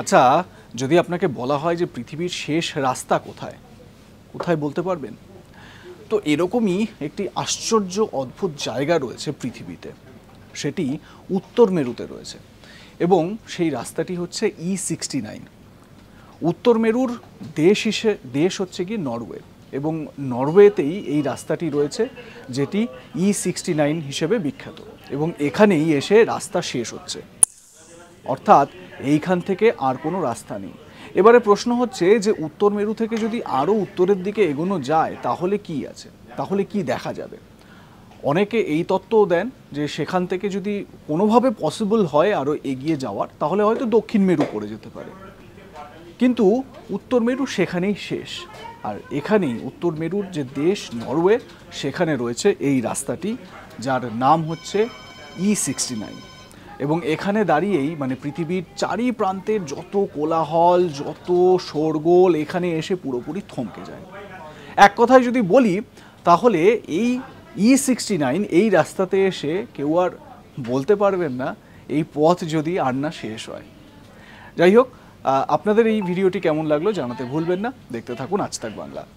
আচ্ছা যদি আপনাকে বলা হয় যে পৃথিবীর শেষ রাস্তা কোথায় কোথায় বলতে পারবেন তো এরকমই একটি আশ্চর্য অদ্ভুত জায়গা রয়েছে পৃথিবীতে সেটি উত্তর মেরুতে রয়েছে এবং সেই রাস্তাটি হচ্ছে ই সিক্সটি নাইন উত্তর মেরুর দেশ হিসে দেশ হচ্ছে কি নরওয়ে এবং নরওয়েতেই এই রাস্তাটি রয়েছে যেটি ই সিক্সটি নাইন হিসেবে বিখ্যাত এবং এখানেই এসে রাস্তা শেষ হচ্ছে অর্থাৎ এইখান থেকে আর কোনো রাস্তা নেই এবারে প্রশ্ন হচ্ছে যে উত্তর মেরু থেকে যদি আরও উত্তরের দিকে এগোনো যায় তাহলে কি আছে তাহলে কি দেখা যাবে অনেকে এই তত্ত্বও দেন যে সেখান থেকে যদি কোনোভাবে পসিবল হয় আরও এগিয়ে যাওয়ার তাহলে হয়তো দক্ষিণ মেরু পড়ে যেতে পারে কিন্তু উত্তর মেরু সেখানেই শেষ আর এখানেই উত্তর মেরুর যে দেশ নরওয়ে সেখানে রয়েছে এই রাস্তাটি যার নাম হচ্ছে ই সিক্সটি নাইন এবং এখানে দাঁড়িয়েই মানে পৃথিবীর চারি প্রান্তের যত কোলাহল যত সরগোল এখানে এসে পুরোপুরি থমকে যায় এক কথায় যদি বলি তাহলে এই ই সিক্সটি নাইন এই রাস্তাতে এসে কেউ আর বলতে পারবেন না এই পথ যদি আর না শেষ হয় যাই হোক আপনাদের এই ভিডিওটি কেমন লাগলো জানাতে ভুলবেন না দেখতে থাকুন আজ তাক বাংলা